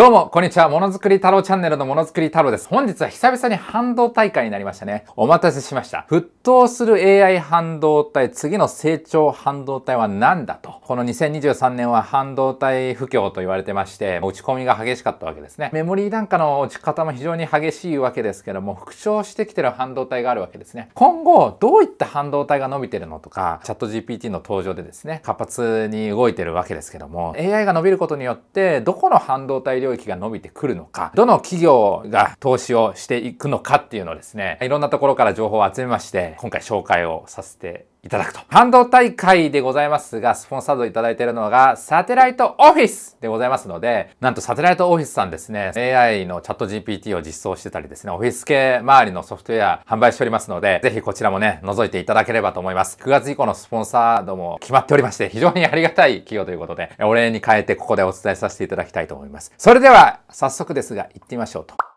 どうも、こんにちは。ものづくり太郎チャンネルのものづくり太郎です。本日は久々に半導体会になりましたね。お待たせしました。沸騰する AI 半導体、次の成長半導体は何だと。この2023年は半導体不況と言われてまして、落ち込みが激しかったわけですね。メモリーなんかの落ち方も非常に激しいわけですけども、復調してきてる半導体があるわけですね。今後、どういった半導体が伸びてるのとか、チャット GPT の登場でですね、活発に動いてるわけですけども、AI が伸びることによって、どこの半導体領領域が伸びてくるのか、どの企業が投資をしていくのかっていうのをですね、いろんなところから情報を集めまして、今回紹介をさせていただくと。半導体会でございますが、スポンサードいただいているのが、サテライトオフィスでございますので、なんとサテライトオフィスさんですね、AI のチャット GPT を実装してたりですね、オフィス系周りのソフトウェア販売しておりますので、ぜひこちらもね、覗いていただければと思います。9月以降のスポンサードも決まっておりまして、非常にありがたい企業ということで、お礼に変えてここでお伝えさせていただきたいと思います。それでは、早速ですが、行ってみましょうと。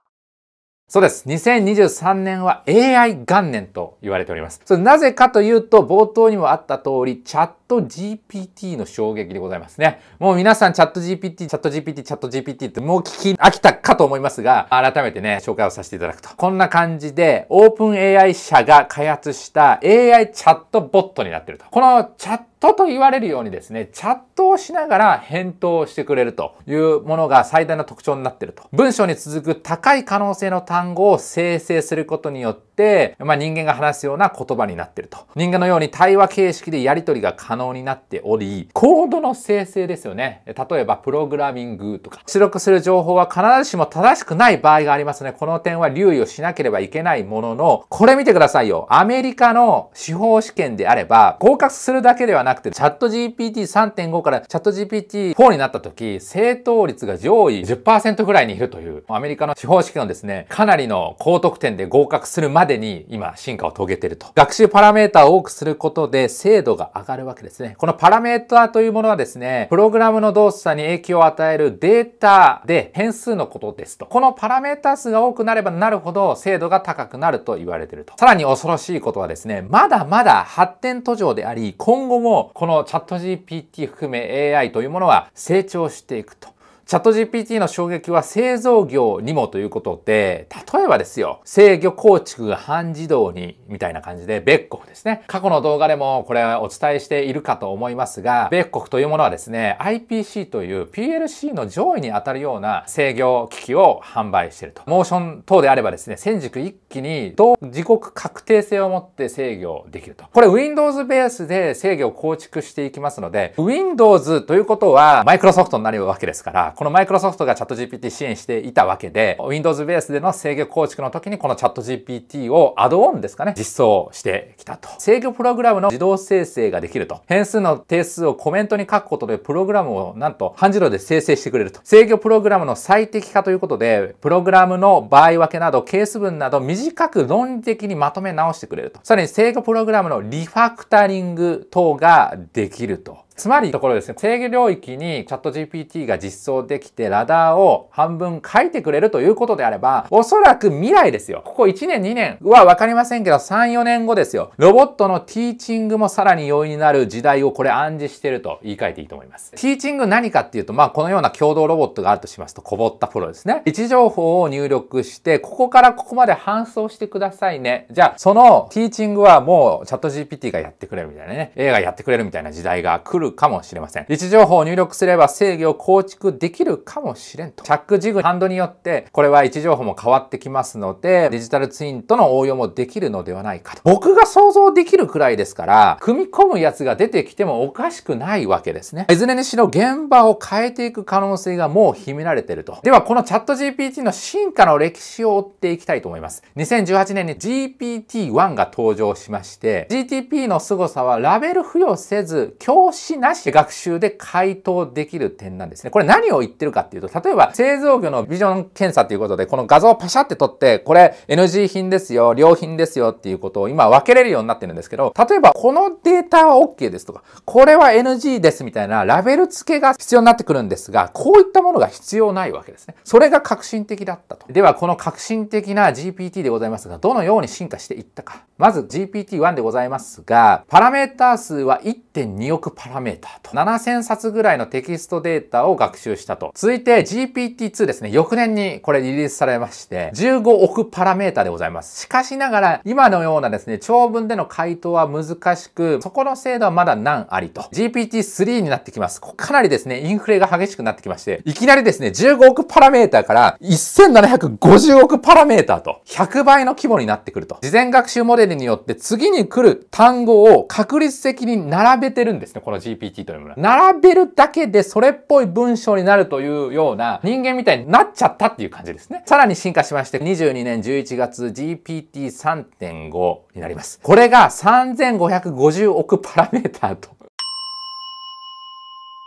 そうです。2023年は AI 元年と言われております。それなぜかというと、冒頭にもあった通り、チャット GPT の衝撃でございますね。もう皆さんチャット GPT、チャット GPT、チャット GPT ってもう聞き飽きたかと思いますが、改めてね、紹介をさせていただくと。こんな感じで、オープン AI 社が開発した AI チャットボットになってると。このチャットと言われるようにですね、チャットをしながら返答をしてくれるというものが最大の特徴になってると。文章に続く高い可能性の単語を生成することによって、まあ、人間が話すような言葉になってると。人間のように対話形式でやり取りが可能能になっており、コードの生成ですよね。例えば、プログラミングとか、出力する情報は必ずしも正しくない場合がありますね。この点は留意をしなければいけないものの、これ見てくださいよ。アメリカの司法試験であれば、合格するだけではなくて、チャット GPT3.5 からチャット GPT4 になった時、正答率が上位10%ぐらいにいるという、アメリカの司法試験のですね、かなりの高得点で合格するまでに今進化を遂げていると。学習パラメータを多くすることで精度が上がるわけです。ですね。このパラメータというものはですね、プログラムの動作に影響を与えるデータで変数のことですと。このパラメータ数が多くなればなるほど精度が高くなると言われていると。さらに恐ろしいことはですね、まだまだ発展途上であり、今後もこのチャット GPT 含め AI というものは成長していくと。チャット GPT の衝撃は製造業にもということで、例えばですよ、制御構築が半自動にみたいな感じで、ベッコフですね。過去の動画でもこれお伝えしているかと思いますが、ベッコフというものはですね、IPC という PLC の上位に当たるような制御機器を販売していると。モーション等であればですね、戦軸一気に同時刻確定性を持って制御できると。これ Windows ベースで制御を構築していきますので、Windows ということは Microsoft になるわけですから、このマイクロソフトがチャット GPT 支援していたわけで、Windows ベースでの制御構築の時にこのチャット GPT をアドオンですかね、実装してきたと。制御プログラムの自動生成ができると。変数の定数をコメントに書くことで、プログラムをなんと半自動で生成してくれると。制御プログラムの最適化ということで、プログラムの場合分けなど、ケース分など短く論理的にまとめ直してくれると。さらに制御プログラムのリファクタリング等ができると。つまりところですね、制御領域にチャット GPT が実装できて、ラダーを半分書いてくれるということであれば、おそらく未来ですよ。ここ1年、2年はわかりませんけど、3、4年後ですよ。ロボットのティーチングもさらに容易になる時代をこれ暗示してると言い換えていいと思います。ティーチング何かっていうと、まあこのような共同ロボットがあるとしますと、こぼったプロですね。位置情報を入力して、ここからここまで搬送してくださいね。じゃあ、そのティーチングはもうチャット GPT がやってくれるみたいなね、A がやってくれるみたいな時代が来るるかもしれません。位置情報を入力すれば制御を構築できるかもしれんと。チャックジグハンドによって、これは位置情報も変わってきますので、デジタルツインとの応用もできるのではないかと。僕が想像できるくらいですから、組み込むやつが出てきてもおかしくないわけですね。いずれにしろ現場を変えていく可能性がもう秘められてると。では、このチャット GPT の進化の歴史を追っていきたいと思います。2018年に GPT-1 が登場しまして、GTP の凄さはラベル付与せず、教師知なし学習で回答できる点なんですね。これ何を言ってるかっていうと、例えば製造業のビジョン検査ということで、この画像をパシャって撮って、これ NG 品ですよ、良品ですよっていうことを今分けれるようになってるんですけど、例えばこのデータは OK ですとか、これは NG ですみたいなラベル付けが必要になってくるんですが、こういったものが必要ないわけですね。それが革新的だったと。では、この革新的な GPT でございますが、どのように進化していったか。まず GPT-1 でございますが、パラメータ数は1.2億パラメータめたと。7000冊ぐらいのテキストデータを学習したと。続いて GPT-2 ですね。翌年にこれリリースされまして、15億パラメータでございます。しかしながら、今のようなですね、長文での回答は難しく、そこの精度はまだ難ありと。GPT-3 になってきます。かなりですね、インフレが激しくなってきまして、いきなりですね、15億パラメータから1750億パラメータと、100倍の規模になってくると。事前学習モデルによって次に来る単語を確率的に並べてるんですね、この GPT。GPT というもの。並べるだけでそれっぽい文章になるというような人間みたいになっちゃったっていう感じですね。さらに進化しまして、22年11月 GPT3.5 になります。これが3550億パラメーターと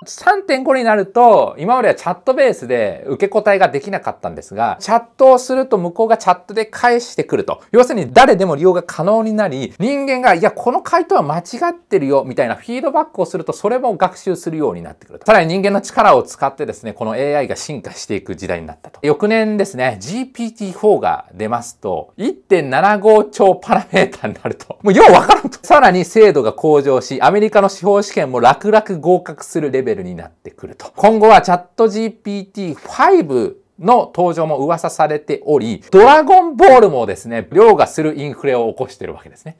3.5になると、今まではチャットベースで受け答えができなかったんですが、チャットをすると向こうがチャットで返してくると。要するに誰でも利用が可能になり、人間が、いや、この回答は間違ってるよ、みたいなフィードバックをすると、それも学習するようになってくると。さらに人間の力を使ってですね、この AI が進化していく時代になったと。翌年ですね、GPT-4 が出ますと、1.75兆パラメータになると。もうようわからんと。さらに精度が向上し、アメリカの司法試験も楽々合格するレベルルになってくると。今後はチャット GPT5 の登場も噂されており、ドラゴンボールもですね、凌駕するインフレを起こしてるわけですね。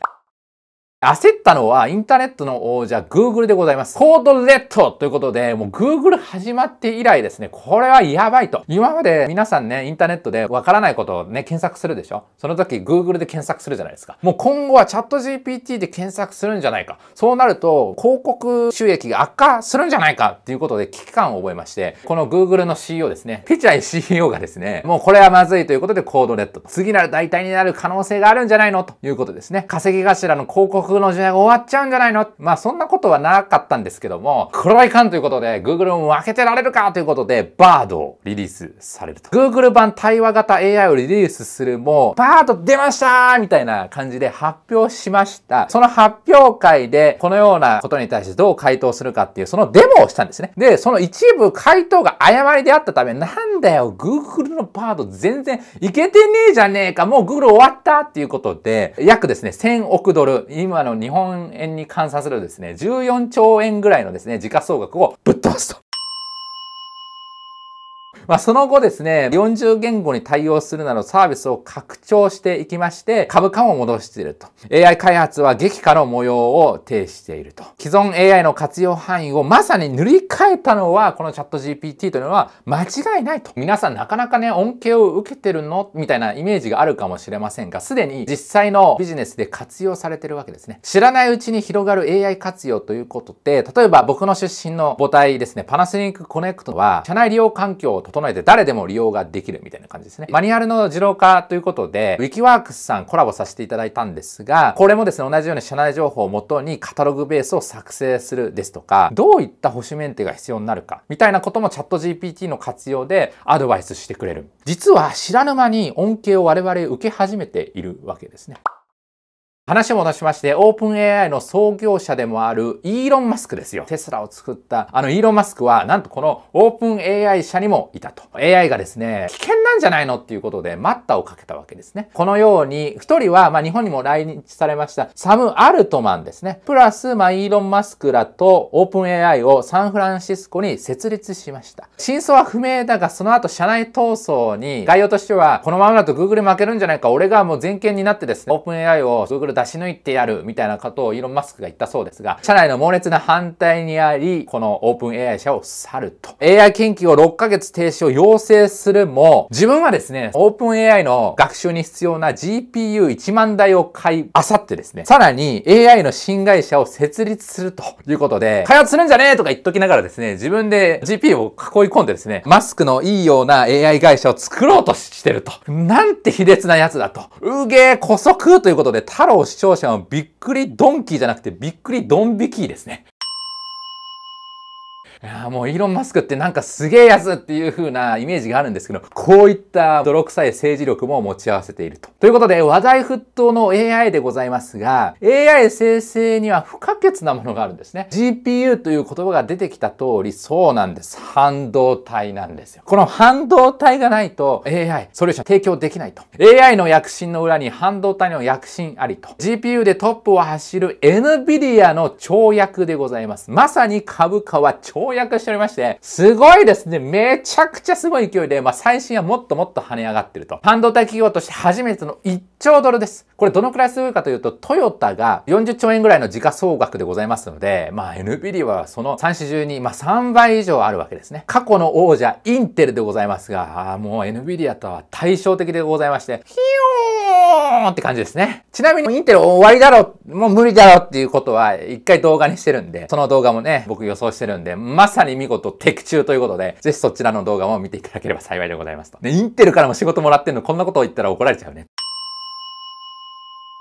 焦ったのはインターネットの、じゃ Google でございます。コードレッドということで、もう Google 始まって以来ですね、これはやばいと。今まで皆さんね、インターネットでわからないことをね、検索するでしょその時 Google で検索するじゃないですか。もう今後はチャット GPT で検索するんじゃないか。そうなると、広告収益が悪化するんじゃないかっていうことで危機感を覚えまして、この Google の CEO ですね、ピチャイ CEO がですね、もうこれはまずいということでコードレッド。次なる代替になる可能性があるんじゃないのということですね。稼ぎ頭の広告の時代が終わっちゃうんじゃないのまあそんなことはなかったんですけども、こいかということで、Google も負けてられるかということで、バードをリリースされると。Google 版対話型 AI をリリースするも、バード出ましたみたいな感じで発表しました。その発表会で、このようなことに対してどう回答するかっていう、そのデモをしたんですね。で、その一部回答が誤りであったため、なんだよ、Google のバード全然いけてねえじゃねえか、もう Google 終わったっていうことで、約ですね、1000億ドル、今あの日本円に換算するとですね、14兆円ぐらいのですね、時価総額をぶっ飛ばすとまあ、その後ですね、40言語に対応するなどサービスを拡張していきまして、株価も戻していると。AI 開発は激化の模様を呈していると。既存 AI の活用範囲をまさに塗り替えたのは、このチャット GPT というのは間違いないと。皆さんなかなかね、恩恵を受けてるのみたいなイメージがあるかもしれませんが、すでに実際のビジネスで活用されてるわけですね。知らないうちに広がる AI 活用ということで、例えば僕の出身の母体ですね、パナソニックコネクトは、社内利用環境を整整えて誰でも利用ができるみたいな感じですね。マニュアルの自動化ということで、Wikiworks さんコラボさせていただいたんですが、これもですね、同じように社内情報をもとにカタログベースを作成するですとか、どういった保守メンテが必要になるか、みたいなこともチャット GPT の活用でアドバイスしてくれる。実は知らぬ間に恩恵を我々受け始めているわけですね。話を戻しまして、オープン AI の創業者でもあるイーロン・マスクですよ。テスラを作ったあのイーロン・マスクは、なんとこのオープン AI 社にもいたと。AI がですね、危険なんじゃないのっていうことで待ったをかけたわけですね。このように、一人は、まあ、日本にも来日されましたサム・アルトマンですね。プラス、まあ、イーロン・マスクらとオープン AI をサンフランシスコに設立しました。真相は不明だが、その後社内闘争に、概要としては、このままだと Google 負けるんじゃないか、俺がもう全権になってですね、オープン AI を Google 出し抜いてやるみたいなことをイーロン・マスクが言ったそうですが、社内の猛烈な反対にあり、このオープン AI 社を去ると。AI 研究を6ヶ月停止を要請するも、自分はですね、オープン AI の学習に必要な GPU1 万台を買い、あさってですね、さらに AI の新会社を設立するということで、開発するんじゃねえとか言っときながらですね、自分で GPU を囲い込んでですね、マスクのいいような AI 会社を作ろうとしてると。なんて卑劣なやつだと。うげえ、古速ということで、太郎視聴者のびっくりドンキーじゃなくてびっくりドン引きですね。いやもうイーロン・マスクってなんかすげえやつっていう風なイメージがあるんですけど、こういった泥臭い政治力も持ち合わせていると。ということで、話題沸騰の AI でございますが、AI 生成には不可欠なものがあるんですね。GPU という言葉が出てきた通り、そうなんです。半導体なんですよ。この半導体がないと AI、ソリューション提供できないと。AI の躍進の裏に半導体の躍進ありと。GPU でトップを走る NVIDIA の跳躍でございます。まさに株価は跳公約しておりまして、すごいですね。めちゃくちゃすごい勢いで、まあ、最新はもっともっと跳ね上がってると。半導体企業として初めての1兆ドルです。これどのくらいすごいかというと、トヨタが40兆円ぐらいの時価総額でございますので、まあ、NVIDIA はその3 4中に、まあ、3倍以上あるわけですね。過去の王者、インテルでございますが、あもう NVIDIA とは対照的でございまして、ヒヨーンって感じですね。ちなみに、インテル終わりだろ、もう無理だろっていうことは、一回動画にしてるんで、その動画もね、僕予想してるんで、まさに見事的中ということで、ぜひそちらの動画も見ていただければ幸いでございますと。ね、インテルからも仕事もらってんのこんなことを言ったら怒られちゃうね。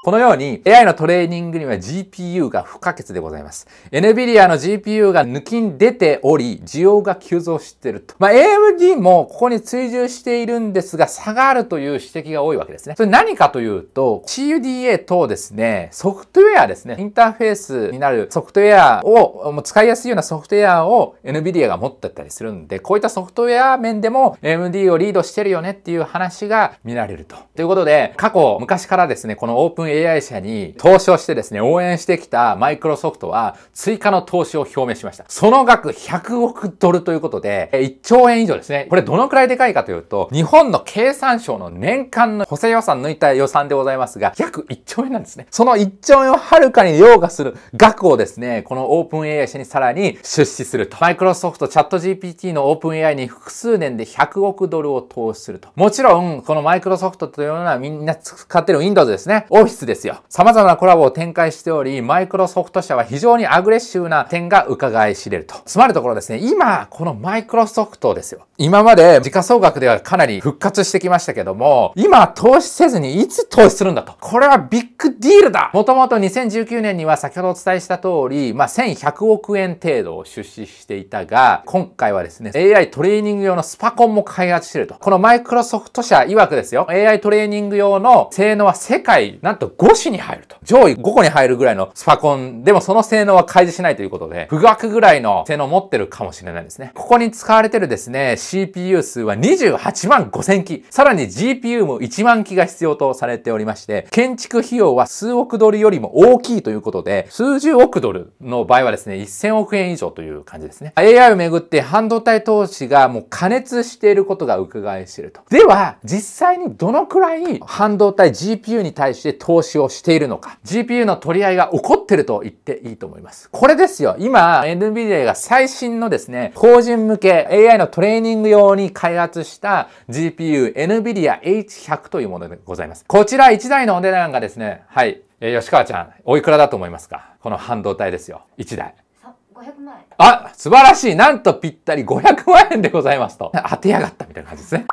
このように AI のトレーニングには GPU が不可欠でございます。NVIDIA の GPU が抜きに出ており、需要が急増していると。まあ、AMD もここに追従しているんですが、差があるという指摘が多いわけですね。それ何かというと、CUDA 等ですね、ソフトウェアですね、インターフェースになるソフトウェアを、使いやすいようなソフトウェアを NVIDIA が持ってたりするんで、こういったソフトウェア面でも AMD をリードしてるよねっていう話が見られると。ということで、過去、昔からですね、この OpenAI AI 社に投資をしてですね、応援してきたマイクロソフトは追加の投資を表明しました。その額100億ドルということで、1兆円以上ですね。これどのくらいでかいかというと、日本の経産省の年間の補正予算抜いた予算でございますが、約1兆円なんですね。その1兆円をはるかに凌駕する額をですね、このオープン AI 社にさらに出資すると。マイクロソフトチャット GPT のオープン AI に複数年で100億ドルを投資すると。もちろん、このマイクロソフトというのはみんな使ってる Windows ですね。オフィスですよ。様々なコラボを展開しており、マイクロソフト社は非常にアグレッシブな点が伺い知れると。つまるところですね、今、このマイクロソフトですよ。今まで時価総額ではかなり復活してきましたけども、今投資せずにいつ投資するんだと。これはビッグディールだもともと2019年には先ほどお伝えした通り、まあ、1100億円程度を出資していたが、今回はですね、AI トレーニング用のスパコンも開発してると。このマイクロソフト社曰くですよ、AI トレーニング用の性能は世界なんと5種に入ると。上位5個に入るぐらいのスパコンでもその性能は開示しないということで、不学ぐらいの性能を持ってるかもしれないですね。ここに使われてるですね、CPU 数は28万5000機、さらに GPU も1万機が必要とされておりまして、建築費用は数億ドルよりも大きいということで、数十億ドルの場合はですね、1000億円以上という感じですね。AI をめぐって半導体投資がもう加熱していることが伺い知ると。では、実際にどのくらい半導体 GPU に対して投資をしているのか、GPU の取り合いが起こってると言っていいと思います。これですよ。今、NVIDIA が最新のですね、法人向け AI のトレーニング用に開発した GPU NVIDIA H100 というものでございます。こちら1台のお値段がですね、はい。え吉川ちゃん、おいくらだと思いますかこの半導体ですよ。1台。500万円。あ、素晴らしい。なんとぴったり500万円でございますと。当てやがったみたいな感じですね。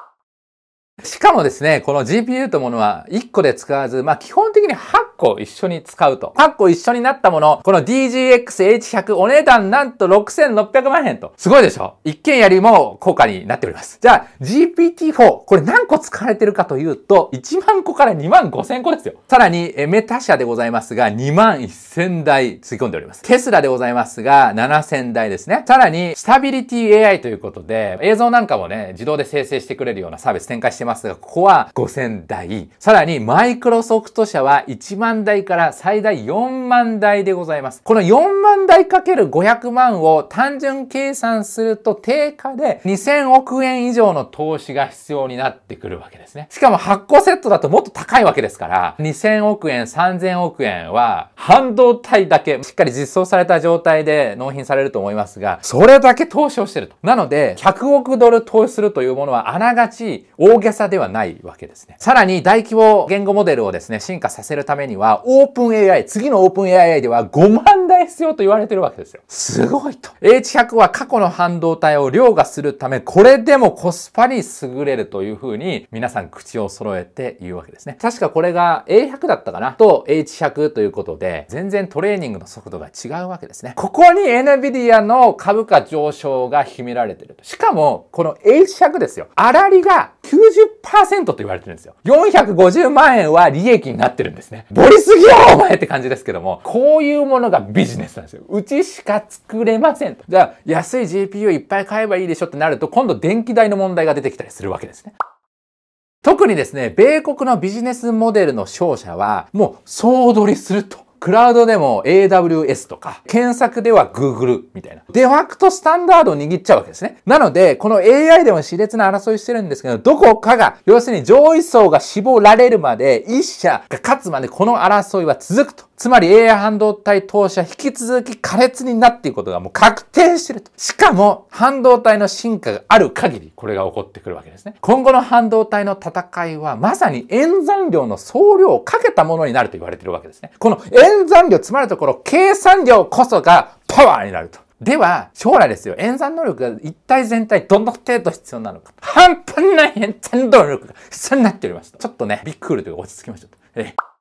しかもですね、この GPU というものは1個で使わず、まあ基本的に8個一緒に使うと。8個一緒になったもの、この DGX-H100 お値段なんと6600万円と。すごいでしょ一件やりも効果になっております。じゃあ GPT-4、これ何個使われてるかというと、1万個から2万5千個ですよ。さらに、メタ社でございますが、2万1千台つぎ込んでおります。テスラでございますが、7千台ですね。さらに、スタビリティ AI ということで、映像なんかもね、自動で生成してくれるようなサービス展開してしてますが、ここは5000台。さらに、マイクロソフト社は1万台から最大4万台でございます。この4万台かける500万を単純計算すると、定価で2000億円以上の投資が必要になってくるわけですね。しかも発行セットだともっと高いわけですから、2000億円、3000億円は、半導体だけしっかり実装された状態で納品されると思いますが、それだけ投資をしてると。なので、100億ドル投資するというものは、あながち大げげさではないわけですね。さらに大規模言語モデルをですね、進化させるためには、オープン AI、次のオープン AI では5万台必要と言われてるわけですよ。すごいと。H100 は過去の半導体を凌駕するため、これでもコスパに優れるというふうに、皆さん口を揃えて言うわけですね。確かこれが A100 だったかなと H100 ということで、全然トレーニングの速度が違うわけですね。ここに NVIDIA の株価上昇が秘められてると。しかも、この H100 ですよ。粗利が90 80%と言われてるんですよ。450万円は利益になってるんですね。ボリすぎよお前って感じですけども、こういうものがビジネスなんですよ。うちしか作れませんと。じゃあ、安い GPU いっぱい買えばいいでしょってなると、今度電気代の問題が出てきたりするわけですね。特にですね、米国のビジネスモデルの勝者は、もう総取りすると。クラウドでも AWS とか、検索では Google みたいな。デファクトスタンダードを握っちゃうわけですね。なので、この AI でも熾烈な争いしてるんですけど、どこかが、要するに上位層が絞られるまで、一社が勝つまでこの争いは続くと。つまり AI 半導体投資は引き続き苛烈になっていくことがもう確定してると。しかも、半導体の進化がある限り、これが起こってくるわけですね。今後の半導体の戦いは、まさに演算量の総量をかけたものになると言われているわけですね。この演算量、つまるところ、計算量こそがパワーになると。では、将来ですよ。演算能力が一体全体どの程度必要なのか。半端ない演算能力が必要になっております。ちょっとね、びっくりというか落ち着きました。ええ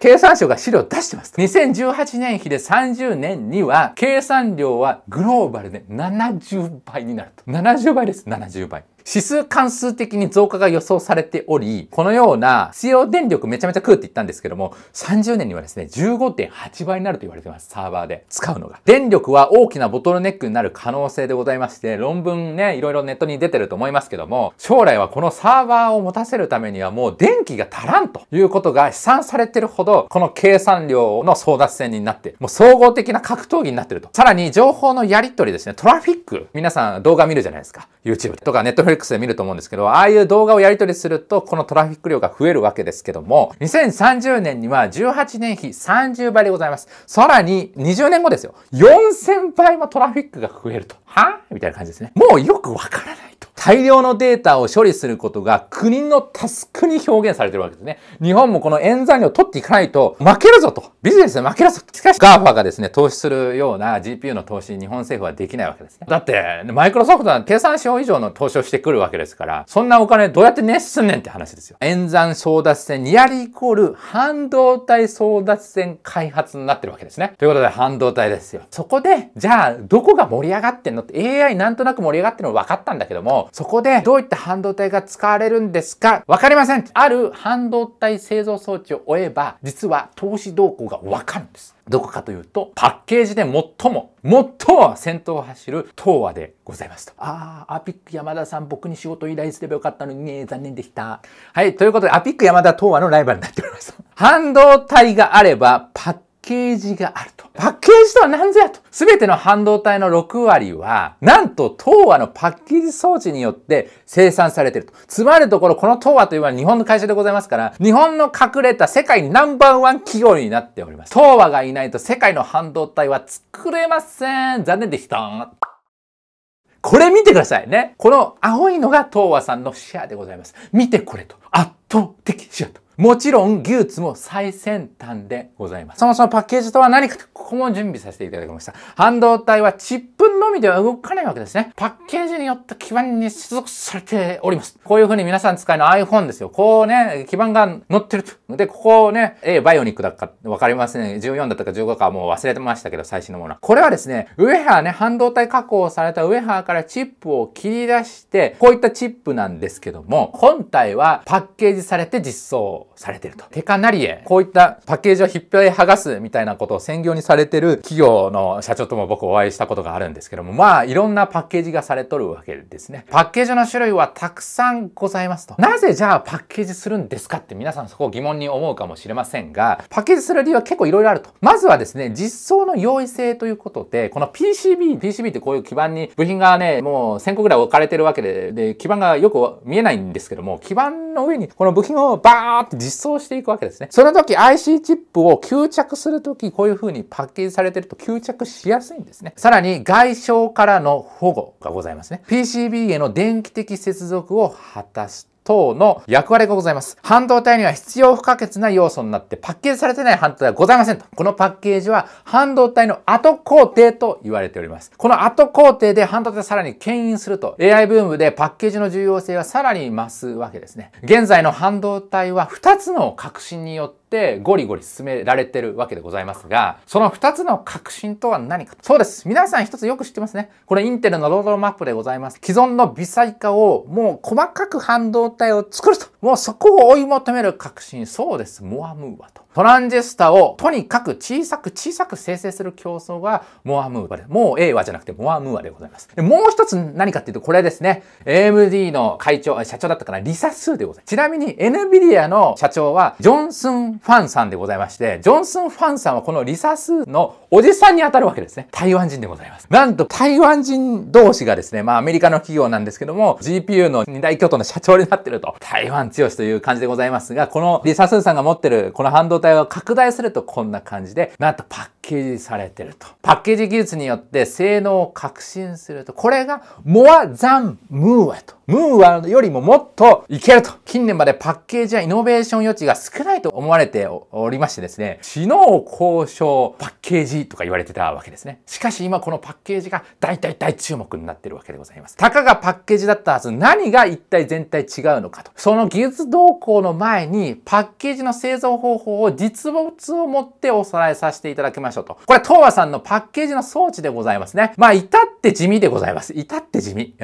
経産省が資料を出してます。2018年比で30年には、計算量はグローバルで70倍になると。70倍です、70倍。指数関数的に増加が予想されており、このような使用電力めちゃめちゃ食うって言ったんですけども、30年にはですね、15.8倍になると言われてます。サーバーで使うのが。電力は大きなボトルネックになる可能性でございまして、論文ね、いろいろネットに出てると思いますけども、将来はこのサーバーを持たせるためにはもう電気が足らんということが試算されてるほど、この計算量の争奪戦になって、もう総合的な格闘技になってると。さらに情報のやり取りですね、トラフィック。皆さん動画見るじゃないですか。YouTube とか n e t f フリックスで見ると思うんですけど、ああいう動画をやり取りすると、このトラフィック量が増えるわけですけども、2030年には18年比30倍でございます。さらに、20年後ですよ。4000倍もトラフィックが増えると。はみたいな感じですね。もうよくわからない。大量のデータを処理することが国のタスクに表現されてるわけですね。日本もこの演算量を取っていかないと負けるぞと。ビジネスで負けるぞ。しかし GAFA がですね、投資するような GPU の投資日本政府はできないわけですね。だって、マイクロソフトは計算賞以上の投資をしてくるわけですから、そんなお金どうやってね、すんねんって話ですよ。演算争奪戦ニアリーイコール半導体争奪戦開発になってるわけですね。ということで半導体ですよ。そこで、じゃあどこが盛り上がってんのって AI なんとなく盛り上がってるの分かったんだけども、そこでどういった半導体が使われるんですかわかりませんある半導体製造装置を追えば、実は投資動向がわかるんです。どこかというと、パッケージで最も、最も先頭を走る東和でございますと。あー、アピック山田さん、僕に仕事依頼すればよかったのにね、残念でした。はい、ということで、アピック山田東和のライバルになっております。半導体があれば、パッケージがあると。パッケージとは何ぞやと。すべての半導体の6割は、なんと東和のパッケージ装置によって生産されていると。つまるところ、この東和というのは日本の会社でございますから、日本の隠れた世界ナンバーワン企業になっております。東和がいないと世界の半導体は作れません。残念でした。これ見てくださいね。この青いのが東和さんのシェアでございます。見てこれと。圧倒的シェアと。もちろん技術も最先端でございます。そもそもパッケージとは何かと、ここも準備させていただきました。半導体はチップのみでは動かないわけですね。パッケージによって基盤に接続されております。こういう風に皆さん使いの iPhone ですよ。こうね、基盤が乗ってると。で、ここをね、A バイオニックだかわかりません、ね。14だったか15かもう忘れてましたけど、最新のものは。これはですね、ウェハーね、半導体加工されたウェハーからチップを切り出して、こういったチップなんですけども、本体はパッケージされて実装されてると。てかなりえ、こういったパッケージを引っ張り剥がすみたいなことを専業にされてる企業の社長とも僕お会いしたことがあるんですけども、まあいろんなパッケージがされとるわけですね。パッケージの種類はたくさんございますと。なぜじゃあパッケージするんですかって皆さんそこ疑問に思うかもしれませんが、パッケージする理由は結構いろいろあると。まずはですね、実装の用意性ということで、この PCB、PCB ってこういう基板に部品がね、もう1000個ぐらい置かれてるわけで、で基板がよく見えないんですけども、基板の上にこの部品をバーとって実装していくわけですね。その時 IC チップを吸着する時、こういう風にパッケージされてると吸着しやすいんですね。さらに外傷からの保護がございますね。PCB への電気的接続を果たす等の役割がございます。半導体には必要不可欠な要素になってパッケージされてない半導体はございませんと。このパッケージは半導体の後工程と言われております。この後工程で半導体さらに牽引すると AI ブームでパッケージの重要性はさらに増すわけですね。現在の半導体は2つの革新によってってゴリゴリ進められてるわけでございますが、その2つの革新とは何か。そうです。皆さん一つよく知ってますね。これインテルのロードマップでございます。既存の微細化をもう細かく半導体を作ると。もうそこを追い求める革新。そうです。モアムーアと。トランジェスタをとにかく小さく小さく生成する競争がモアムーアで、もう A はじゃなくてモアムーアでございます。でもう一つ何かっていうとこれですね。AMD の会長、社長だったかな、リサスーでございます。ちなみに NVIDIA の社長はジョンスン・ファンさんでございまして、ジョンスン・ファンさんはこのリサスーのおじさんに当たるわけですね。台湾人でございます。なんと台湾人同士がですね、まあアメリカの企業なんですけども、GPU の二大巨頭の社長になってると、台湾強しという感じでございますが、このリサスーさんが持ってるこの半導態は拡大するとこんな感じで、なんとパッケージされてると。パッケージ技術によって性能を革新すると。これがモア・ザン・ムーアと。ムーアよりももっといけると。近年までパッケージやイノベーション余地が少ないと思われておりましてですね、知能交渉パッケージとか言われてたわけですね。しかし今このパッケージが大体大注目になってるわけでございます。たかがパッケージだったはず、何が一体全体違うのかと。その技術動向の前にパッケージの製造方法を実物を持っておさらいさせていただきましょう。と。これ、東和さんのパッケージの装置でございますね。まあ、至って地味でございます。至って地味。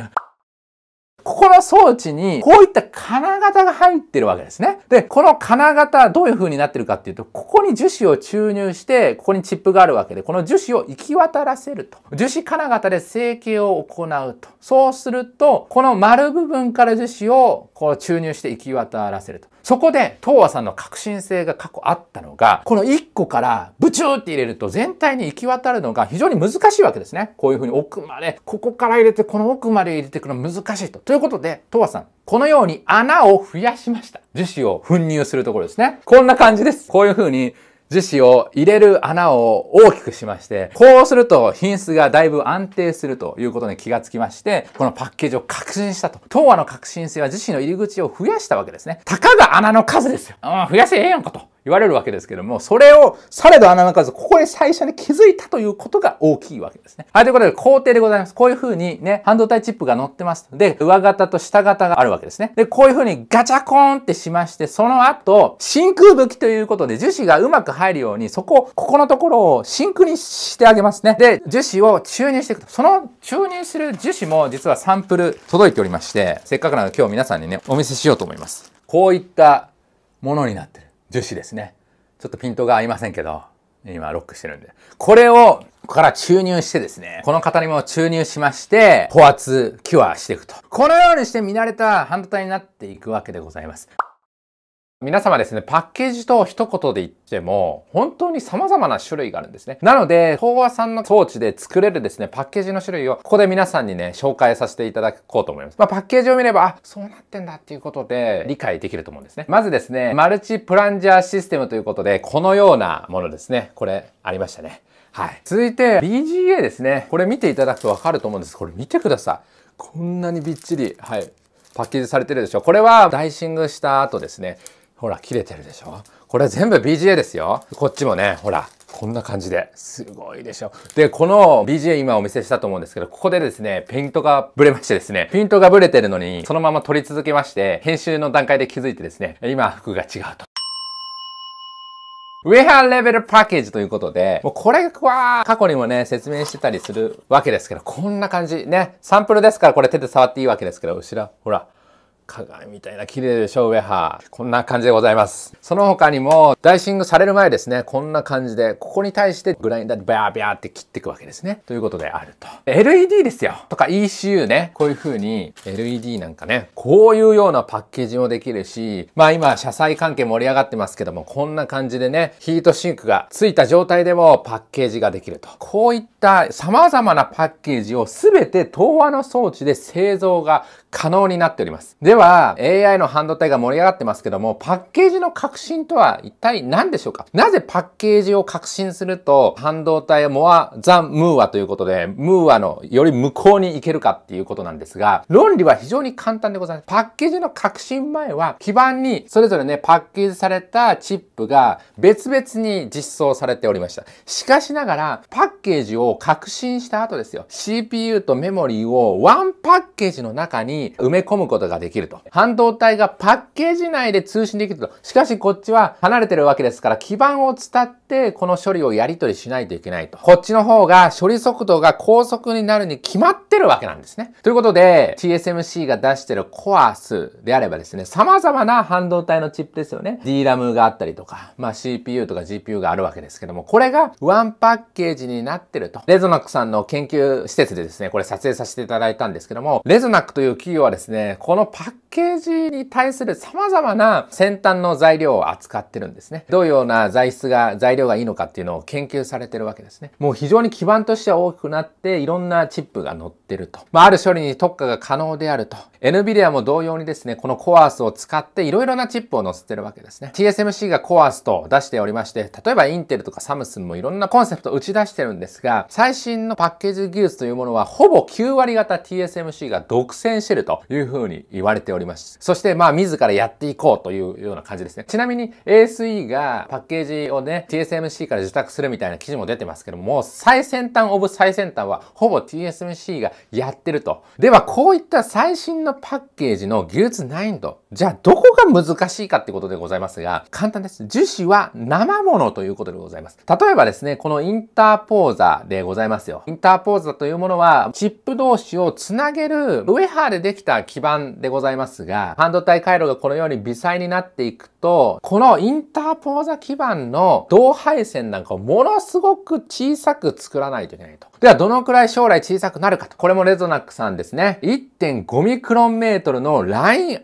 ここの装置に、こういった金型が入ってるわけですね。で、この金型、どういう風になってるかっていうと、ここに樹脂を注入して、ここにチップがあるわけで、この樹脂を行き渡らせると。樹脂金型で成形を行うと。そうすると、この丸部分から樹脂をこう注入して行き渡らせると。そこで、東和さんの革新性が過去あったのが、この1個からブチューって入れると全体に行き渡るのが非常に難しいわけですね。こういうふうに奥まで、ここから入れて、この奥まで入れていくの難しいと。ということで、東和さん、このように穴を増やしました。樹脂を粉入するところですね。こんな感じです。こういうふうに、樹脂を入れる穴を大きくしまして、こうすると品質がだいぶ安定するということに気がつきまして、このパッケージを確信したと。東亜の革新性は樹脂の入り口を増やしたわけですね。たかが穴の数ですよ。うん、増やせええやんかと。言われるわけですけども、それをされど穴の数、ここで最初に気づいたということが大きいわけですね。はい、ということで工程でございます。こういうふうにね、半導体チップが乗ってます。で、上型と下型があるわけですね。で、こういうふうにガチャコーンってしまして、その後、真空武器ということで樹脂がうまく入るように、そこ、ここのところを真空にしてあげますね。で、樹脂を注入していくと。その注入する樹脂も実はサンプル届いておりまして、せっかくなので今日皆さんにね、お見せしようと思います。こういったものになってる。樹脂ですね。ちょっとピントが合いませんけど、今ロックしてるんで。これを、ここから注入してですね、この型にも注入しまして、高圧、キュアしていくと。このようにして見慣れた半導体になっていくわけでございます。皆様ですね、パッケージと一言で言っても、本当に様々な種類があるんですね。なので、東和さんの装置で作れるですね、パッケージの種類を、ここで皆さんにね、紹介させていただこうと思います。まあ、パッケージを見れば、あ、そうなってんだっていうことで、理解できると思うんですね。まずですね、マルチプランジャーシステムということで、このようなものですね。これ、ありましたね。はい。続いて、BGA ですね。これ見ていただくとわかると思うんです。これ見てください。こんなにびっちり、はい。パッケージされてるでしょ。これは、ダイシングした後ですね。ほら、切れてるでしょこれ全部 BGA ですよ。こっちもね、ほら、こんな感じで。すごいでしょ。で、この BGA 今お見せしたと思うんですけど、ここでですね、ペイントがブレましてですね、ペイントがブレてるのに、そのまま撮り続けまして、編集の段階で気づいてですね、今服が違うと。ウェアレベルパッケージということで、もうこれは過去にもね、説明してたりするわけですけど、こんな感じ。ね、サンプルですからこれ手で触っていいわけですけど、後ろ、ほら、鏡みたいな綺麗でしょ、ウェハー。こんな感じでございます。その他にも、ダイシングされる前ですね、こんな感じで、ここに対してグラインダーでバービャーって切っていくわけですね。ということであると。LED ですよとか ECU ね。こういう風に、LED なんかね、こういうようなパッケージもできるし、まあ今、車載関係盛り上がってますけども、こんな感じでね、ヒートシンクがついた状態でもパッケージができると。こういった様々なパッケージをすべて東和の装置で製造が可能になっております。では、AI の半導体が盛り上がってますけども、パッケージの革新とは一体何でしょうかなぜパッケージを革新すると、半導体モアザンムーアということで、ムーアのより向こうに行けるかっていうことなんですが、論理は非常に簡単でございます。パッケージの革新前は、基盤にそれぞれね、パッケージされたチップが別々に実装されておりました。しかしながら、パッケージを革新した後ですよ。CPU とメモリーをワンパッケージの中に埋め込むことができると。半導体がパッケージ内で通信できると。しかしこっちは離れてるわけですから、基盤を伝ってってこの処理をやり取りしないといけないと。こっちの方が処理速度が高速になるに決まってるわけなんですね。ということで、TSMC が出してるコア数であればですね、様々な半導体のチップですよね。DRAM があったりとか、まあ CPU とか GPU があるわけですけども、これがワンパッケージになってると。レゾナックさんの研究施設でですね、これ撮影させていただいたんですけども、レゾナックという企業はですね、このパッケージに対する様々な先端の材料を扱ってるんですね。どういうような材質が、材材料がいいのかっていうのを研究されてるわけですね。もう非常に基盤としては大きくなっていろんなチップが載ってると。まあ、ある処理に特化が可能であると NVIDIA も同様にですね、この c o a r s を使っていろいろなチップを載せてるわけですね。TSMC が c o a r s と出しておりまして、例えばインテルとかサムスンもいろんなコンセプトを打ち出してるんですが、最新のパッケージ技術というものは、ほぼ9割型 TSMC が独占してるというふうに言われております。そして、まあ、自らやっていこうというような感じですね。ちなみに ASE がパッケージをね、TSMC から受託するみたいな記事も出てますけども、最先端オブ最先端は、ほぼ TSMC がやってると。では、こういった最新のパッケージの技術9と、じゃあどこが難しいかってことでございますが、簡単です。樹脂は生物ということでございます。例えばですね、このインターポーザでございますよ。インターポーザというものは、チップ同士をつなげるウェハーでできた基板でございますが、半導体回路がこのように微細になっていくと、このインターポーザ基板の同配線なんかをものすごく小さく作らないといけないと。では、どのくらい将来小さくなるかと。これもレゾナックさんですね。1.5ミクロンメートルのラインス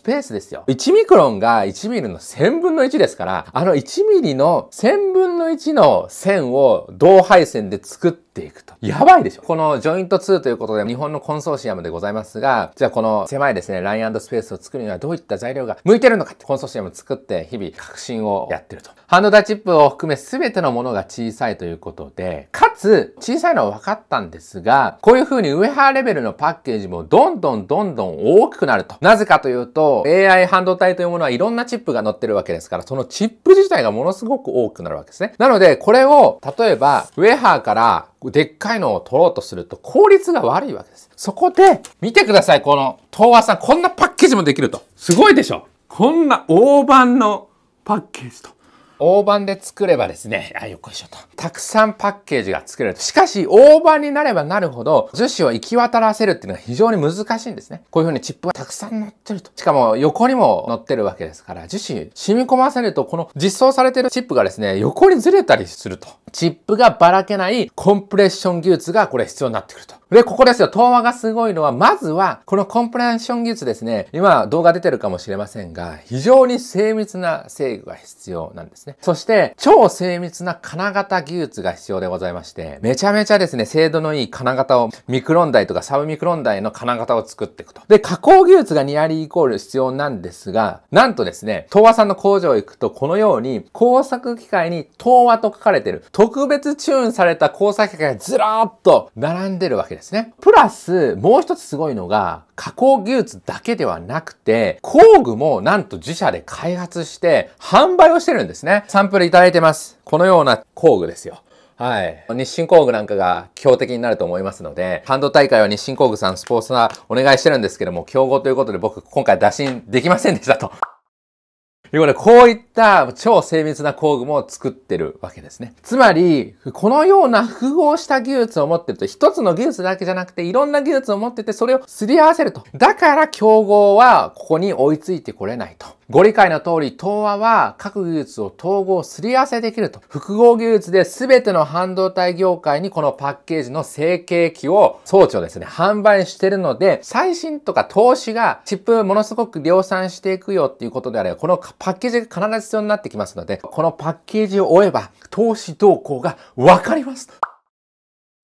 ペースですよ。1ミクロンが1ミリの1000分の1ですから、あの1ミリの1000分の1の線を同配線で作って、ていくと。やばいでしょこのジョイント2ということで日本のコンソーシアムでございますが、じゃあこの狭いですね、ラインスペースを作るにはどういった材料が向いてるのかってコンソーシアムを作って日々革新をやってると。ハンドダチップを含め全てのものが小さいということで、かつ小さいのは分かったんですが、こういう風にウェハーレベルのパッケージもどんどんどんどん大きくなると。なぜかというと、AI 半導体というものはいろんなチップが載ってるわけですから、そのチップ自体がものすごく多くなるわけですね。なので、これを、例えば、ウェハーからでっかいのを取ろうとすると効率が悪いわけです。そこで、見てください、この東和さん、こんなパッケージもできると。すごいでしょこんな大判のパッケージと。大判で作ればですね、あ、よっこいしょと。たくさんパッケージが作れると。しかし、大判になればなるほど、樹脂を行き渡らせるっていうのは非常に難しいんですね。こういうふうにチップがたくさん乗ってると。しかも、横にも乗ってるわけですから、樹脂染み込ませると、この実装されてるチップがですね、横にずれたりすると。チップがばらけないコンプレッション技術がこれ必要になってくると。で、ここですよ。東和がすごいのは、まずは、このコンプレッション技術ですね。今動画出てるかもしれませんが、非常に精密な制御が必要なんですね。ね。そして、超精密な金型技術が必要でございまして、めちゃめちゃですね、精度のいい金型を、ミクロン台とかサブミクロン台の金型を作っていくと。で、加工技術がニアリーイコール必要なんですが、なんとですね、東和さんの工場行くと、このように、工作機械に東和と書かれてる、特別チューンされた工作機械がずらーっと並んでるわけですね。プラス、もう一つすごいのが、加工技術だけではなくて、工具もなんと自社で開発して販売をしてるんですね。サンプルいただいてます。このような工具ですよ。はい。日清工具なんかが強敵になると思いますので、ハンド大会は日清工具さんスポーツーお願いしてるんですけども、競合ということで僕今回打診できませんでしたと。ということで、こういった超精密な工具も作ってるわけですね。つまり、このような複合した技術を持ってると、一つの技術だけじゃなくて、いろんな技術を持ってて、それをすり合わせると。だから、競合はここに追いついてこれないと。ご理解の通り、東和は各技術を統合すり合わせできると。複合技術で全ての半導体業界にこのパッケージの成形機を装置をですね、販売してるので、最新とか投資がチップものすごく量産していくよっていうことであれば、このパッケージが必ず必要になってきますので、このパッケージを追えば、投資動向がわかります。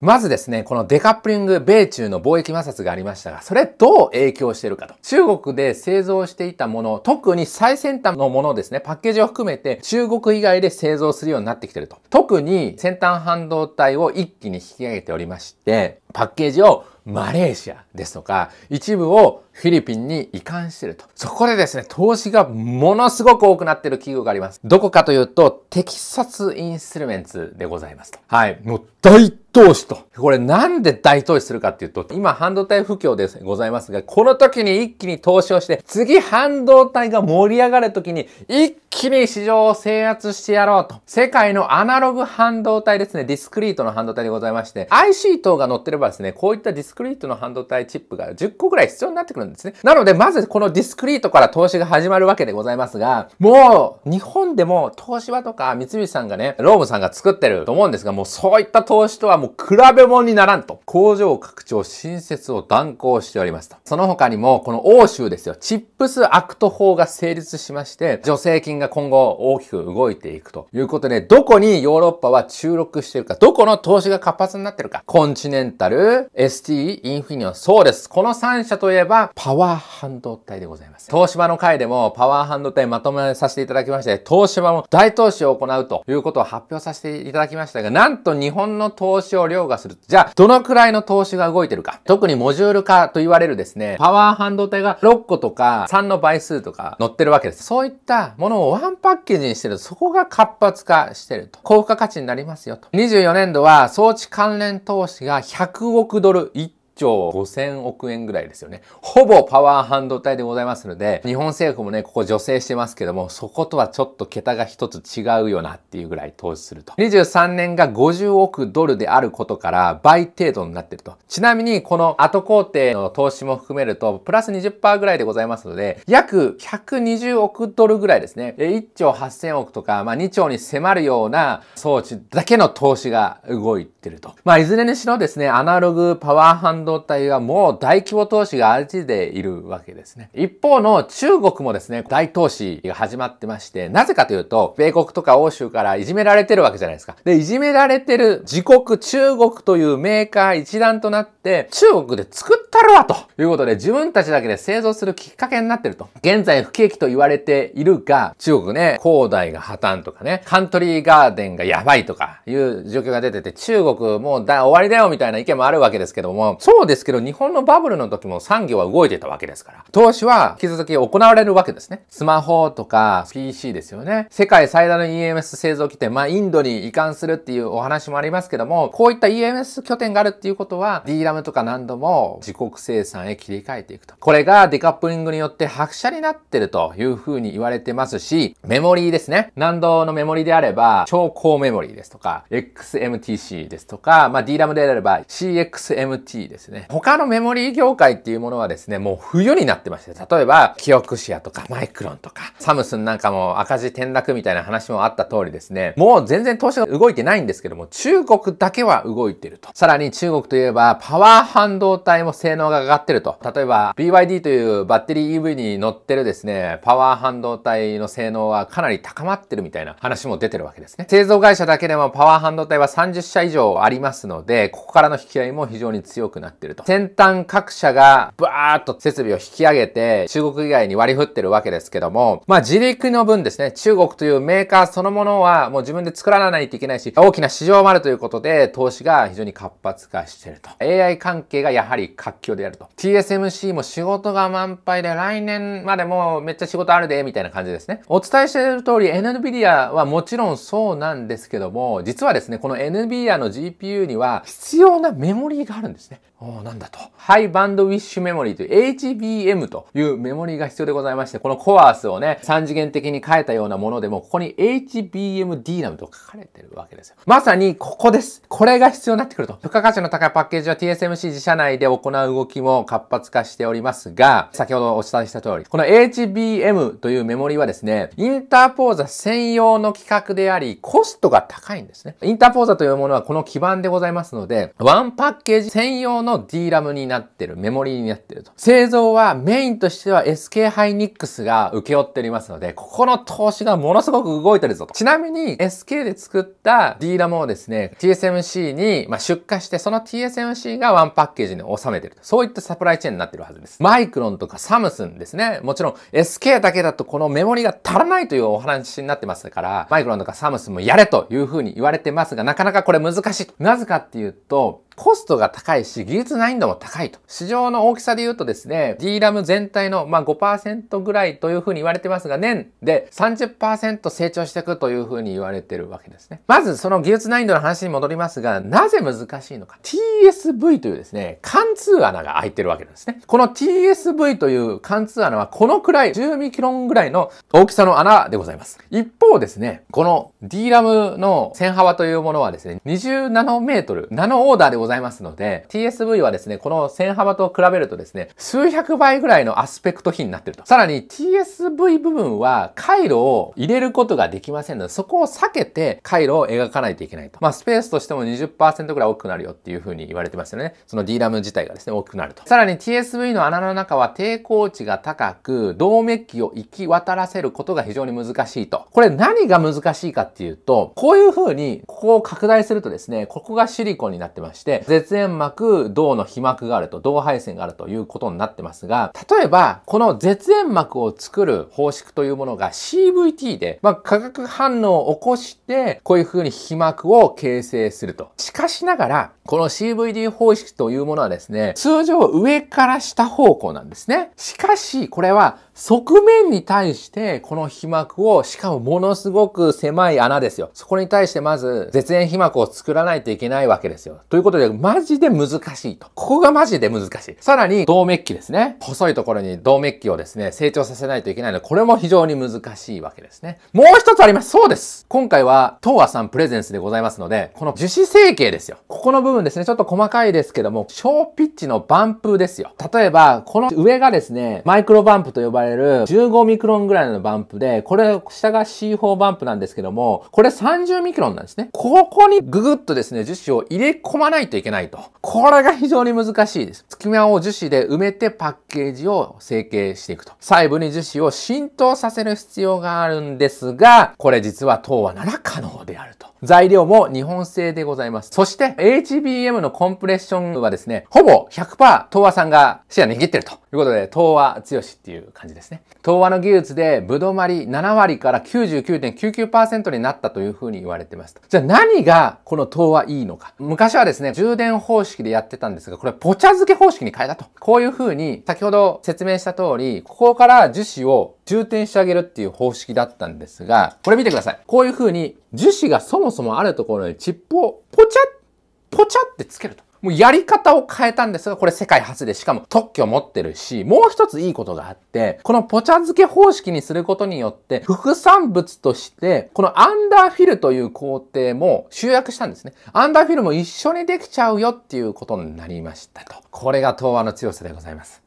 まずですね、このデカップリング、米中の貿易摩擦がありましたが、それどう影響しているかと。中国で製造していたもの、特に最先端のものですね、パッケージを含めて中国以外で製造するようになってきてると。特に先端半導体を一気に引き上げておりまして、パッケージをマレーシアですとか、一部をフィリピンに移管してると。そこでですね、投資がものすごく多くなってる企業があります。どこかというと、テキサスインストゥルメンツでございます。はい。もう大投資と。これなんで大投資するかっていうと、今半導体不況でございますが、この時に一気に投資をして、次半導体が盛り上がる時に、一気に市場を制圧してやろうと。世界のアナログ半導体ですね、ディスクリートの半導体でございまして、IC 等が乗ってるばですね、こういったディスクリートの半導体チップが10個ぐらい必要になってくるんですね。なので、まずこのディスクリートから投資が始まるわけでございますが、もう、日本でも東芝とか三菱さんがね、ロームさんが作ってると思うんですが、もうそういった投資とはもう比べ物にならんと。工場拡張、新設を断行しておりますと。その他にも、この欧州ですよ、チップスアクト法が成立しまして、助成金が今後大きく動いていくということで、どこにヨーロッパは注力してるか、どこの投資が活発になってるか、コンチネンタル、る ST、インフィニオン、そうです。この3社といえば、パワー半導体でございます。東芝の回でもパワー半導体まとめさせていただきまして、東芝も大投資を行うということを発表させていただきましたが、なんと日本の投資を凌駕する。じゃあ、どのくらいの投資が動いてるか。特にモジュール化と言われるですね、パワー半導体が6個とか3の倍数とか載ってるわけです。そういったものをワンパッケージにしてる。そこが活発化してると。高付加価値になりますよと。24年度は装置関連投資が100 1億ドル、兆5000億円ぐらいですよね。ほぼパワー半導体でございますので、日本政府もね、ここ助成してますけども、そことはちょっと桁が一つ違うよなっていうぐらい投資すると。23年が50億ドルであることから倍程度になってると。ちなみに、この後工程の投資も含めると、プラス20%ぐらいでございますので、約120億ドルぐらいですね。1兆8000億とか、まあ2兆に迫るような装置だけの投資が動いてると。まあいずれにしろですね、アナログパワー半導導体はもう大規模投資が味でいるわけですね。一方の中国もですね、大投資が始まってまして、なぜかというと、米国とか欧州からいじめられてるわけじゃないですか。で、いじめられてる自国中国というメーカー一団となって、中国で作ったるわということで、自分たちだけで製造するきっかけになってると。現在不景気と言われているが、中国ね、恒大が破綻とかね、カントリーガーデンがやばいとかいう状況が出てて、中国もうだ終わりだよみたいな意見もあるわけですけども、そそうですけど、日本のバブルの時も産業は動いてたわけですから、投資は引き続き行われるわけですね。スマホとか PC ですよね。世界最大の EMS 製造機ってまあ、インドに移管するっていうお話もありますけども、こういった EMS 拠点があるっていうことは、DRAM とか何度も自国生産へ切り替えていくと。これがデカップリングによって拍車になってるというふうに言われてますし、メモリーですね。何度のメモリーであれば、超高メモリーですとか、XMTC ですとか、まあ、DRAM であれば CXMT ですですね。他のメモリー業界っていうものはですね、もう冬になってまして、例えば、キオクシアとかマイクロンとか、サムスンなんかも赤字転落みたいな話もあった通りですね、もう全然投資が動いてないんですけども、中国だけは動いてると。さらに中国といえば、パワー半導体も性能が上がってると。例えば、BYD というバッテリー EV に乗ってるですね、パワー半導体の性能はかなり高まってるみたいな話も出てるわけですね。製造会社だけでもパワー半導体は30社以上ありますので、ここからの引き合いも非常に強くなっってると。先端各社がバーっと設備を引き上げて中国以外に割り振ってるわけですけども、まあ自力の分ですね、中国というメーカーそのものはもう自分で作らないといけないし、大きな市場もあるということで投資が非常に活発化してると。AI 関係がやはり活況であると。TSMC も仕事が満杯で来年までもうめっちゃ仕事あるで、みたいな感じですね。お伝えしている通り NVIDIA はもちろんそうなんですけども、実はですね、この NVIDIA の GPU には必要なメモリーがあるんですね。おなんだと。ハイバンドウィッシュメモリーという HBM というメモリーが必要でございまして、このコアースをね、3次元的に変えたようなものでも、ここに HBMDRAM と書かれてるわけですよ。まさにここです。これが必要になってくると。付加価値の高いパッケージは TSMC 自社内で行う動きも活発化しておりますが、先ほどお伝えした通り、この HBM というメモリーはですね、インターポーザ専用の規格であり、コストが高いんですね。インターポーザというものはこの基盤でございますので、ワンパッケージ専用のの DRAM になってる、メモリになってると。製造はメインとしては SK ハイニックスが請け負っておりますので、ここの投資がものすごく動いてるぞと。ちなみに SK で作った DRAM をですね、TSMC にま出荷して、その TSMC がワンパッケージに収めてると。そういったサプライチェーンになってるはずです。マイクロンとかサムスンですね。もちろん SK だけだとこのメモリが足らないというお話になってますから、マイクロンとかサムスンもやれというふうに言われてますが、なかなかこれ難しい。なぜかっていうと、コストが高いし、技術難易度も高いと。市場の大きさで言うとですね、DRAM 全体のま5%ぐらいというふうに言われてますが、年で30%成長していくというふうに言われてるわけですね。まずその技術難易度の話に戻りますが、なぜ難しいのか。TSV というですね、貫通穴が開いてるわけなんですね。この TSV という貫通穴はこのくらい、10ミクロンぐらいの大きさの穴でございます。一方ですね、この DRAM の線幅というものはですね、20ナノメートル、ナノオーダーでございます。ございますので、TSV はですね、この線幅と比べるとですね、数百倍ぐらいのアスペクト比になってると。さらに TSV 部分は回路を入れることができませんので、そこを避けて回路を描かないといけないと。まあ、スペースとしても20%ぐらい大きくなるよっていう風に言われてますよね。その D ラム自体がですね、大きくなると。さらに TSV の穴の中は抵抗値が高く、動脈器を行き渡らせることが非常に難しいと。これ何が難しいかっていうと、こういう風にここを拡大するとですね、ここがシリコンになってまして、で、絶縁膜、銅の被膜があると、銅配線があるということになってますが、例えば、この絶縁膜を作る方式というものが CVT で、まあ、化学反応を起こして、こういう風に被膜を形成すると。しかしながら、この CVD 方式というものはですね、通常上から下方向なんですね。しかし、これは側面に対してこの被膜を、しかもものすごく狭い穴ですよ。そこに対してまず絶縁被膜を作らないといけないわけですよ。ということで、マジで難しいと。ここがマジで難しい。さらに、動脈器ですね。細いところに動脈器をですね、成長させないといけないので、これも非常に難しいわけですね。もう一つあります。そうです。今回は、東和さんプレゼンスでございますので、この樹脂成形ですよ。ここの部分ですね、ちょっと細かいですけども、小ピッチのバンプですよ。例えば、この上がですね、マイクロバンプと呼ばれ加える15ミクロンぐらいのバンプで、これ下が C4 バンプなんですけども、これ30ミクロンなんですね。ここにググッとですね、樹脂を入れ込まないといけないと。これが非常に難しいです。隙間を樹脂で埋めてパッケージを成形していくと。細部に樹脂を浸透させる必要があるんですが、これ実は糖はなら可能であると。材料も日本製でございます。そして HBM のコンプレッションはですね、ほぼ100%東和さんがシェア握ってるということで、東和強しっていう感じですね。東和の技術でぶどまり7割から99.99%になったというふうに言われてますじゃあ何がこの東和いいのか。昔はですね、充電方式でやってたんですが、これポチャ漬け方式に変えたと。こういうふうに先ほど説明した通り、ここから樹脂を充填してあげるっていう方式だったんですが、これ見てください。こういう風に樹脂がそもそもあるところにチップをポチャッ、ポチャってつけると。もうやり方を変えたんですが、これ世界初で、しかも特許持ってるし、もう一ついいことがあって、このポチャ付け方式にすることによって、副産物として、このアンダーフィルという工程も集約したんですね。アンダーフィルも一緒にできちゃうよっていうことになりましたと。これが東和の強さでございます。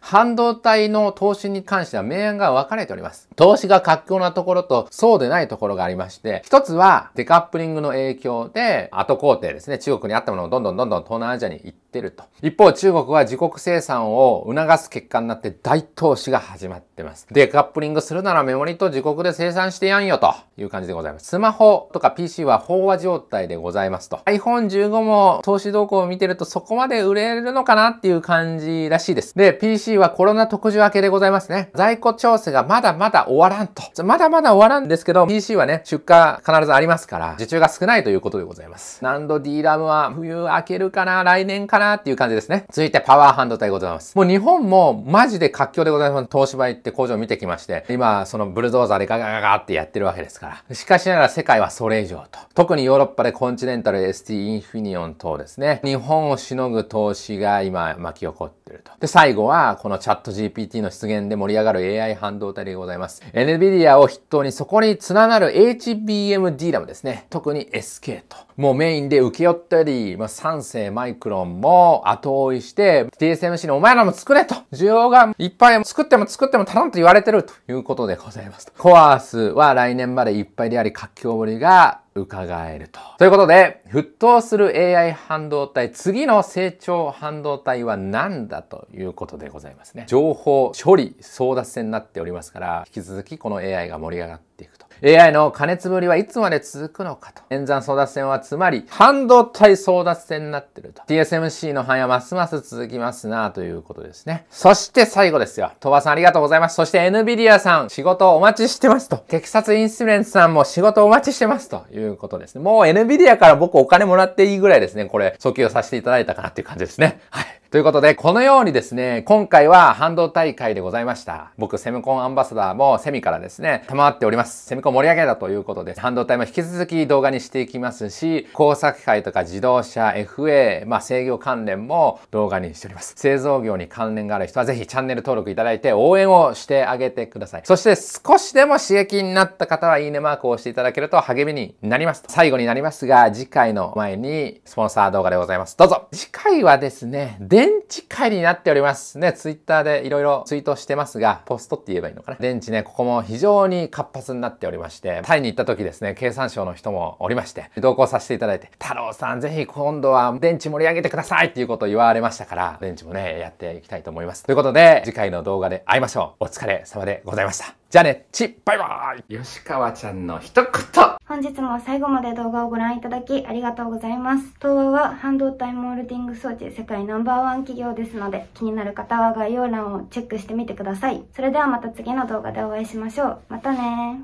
半導体の投資に関しては明暗が分かれております。投資が活況なところとそうでないところがありまして、一つはデカップリングの影響で後工程ですね、中国にあったものをどんどんどんどん東南アジアに行ってってると。一方、中国は自国生産を促す結果になって大投資が始まってます。デカップリングするならメモリと自国で生産してやんよという感じでございます。スマホとか PC は飽和状態でございますと。iPhone15 も投資動向を見てるとそこまで売れるのかなっていう感じらしいです。で、PC はコロナ特需明けでございますね。在庫調整がまだまだ終わらんと。まだまだ終わらんですけど、PC はね、出荷必ずありますから、受注が少ないということでございます。何度 D ラムは冬明けるかな来年かなっていう感じですね。続いてパワー半導体でございます。もう日本もマジで活況でございます。東芝行って工場見てきまして、今そのブルドーザーでガガガガってやってるわけですから。しかしながら世界はそれ以上と。特にヨーロッパでコンチネンタル ST インフィニオン等ですね。日本をしのぐ投資が今巻き起こってると。で、最後はこのチャット GPT の出現で盛り上がる AI 半導体でございます。NVIDIA を筆頭にそこに繋なる HBM d ラムですね。特に SK と。もうメインで請け負ったり、まあ、三世マイクロンも後追いして、TSMC にお前らも作れと需要がいっぱい作っても作っても頼むと言われてるということでございます。コアースは来年までいっぱいであり、活況ぶりが伺えると。ということで、沸騰する AI 半導体、次の成長半導体は何だということでございますね。情報処理争奪戦になっておりますから、引き続きこの AI が盛り上がっていくと。AI の加熱ぶりはいつまで続くのかと。演算争奪戦はつまり、半導体争奪戦になってると。TSMC の範囲はますます続きますなということですね。そして最後ですよ。鳥羽さんありがとうございます。そして NVIDIA さん、仕事お待ちしてますと。テキサスインスレンスさんも仕事お待ちしてますということですね。もう NVIDIA から僕お金もらっていいぐらいですね、これ、訴求させていただいたかなっていう感じですね。はい。ということで、このようにですね、今回は半導体会でございました。僕、セミコンアンバサダーもセミからですね、賜っております。セミコン盛り上げだということで、半導体も引き続き動画にしていきますし、工作会とか自動車、FA、まあ、制御関連も動画にしております。製造業に関連がある人はぜひチャンネル登録いただいて応援をしてあげてください。そして少しでも刺激になった方はいいねマークを押していただけると励みになります。最後になりますが、次回の前にスポンサー動画でございます。どうぞ次回はですね、電池会になっております。ね、ツイッターでいろいろツイートしてますが、ポストって言えばいいのかな。電池ね、ここも非常に活発になっておりまして、タイに行った時ですね、経産省の人もおりまして、同行させていただいて、太郎さんぜひ今度は電池盛り上げてくださいっていうことを言われましたから、電池もね、やっていきたいと思います。ということで、次回の動画で会いましょう。お疲れ様でございました。じゃあね、ち、バイバイ吉川ちゃんの一言本日も最後まで動画をご覧いただきありがとうございます。東和は半導体モールディング装置世界ナンバーワン企業ですので、気になる方は概要欄をチェックしてみてください。それではまた次の動画でお会いしましょう。またね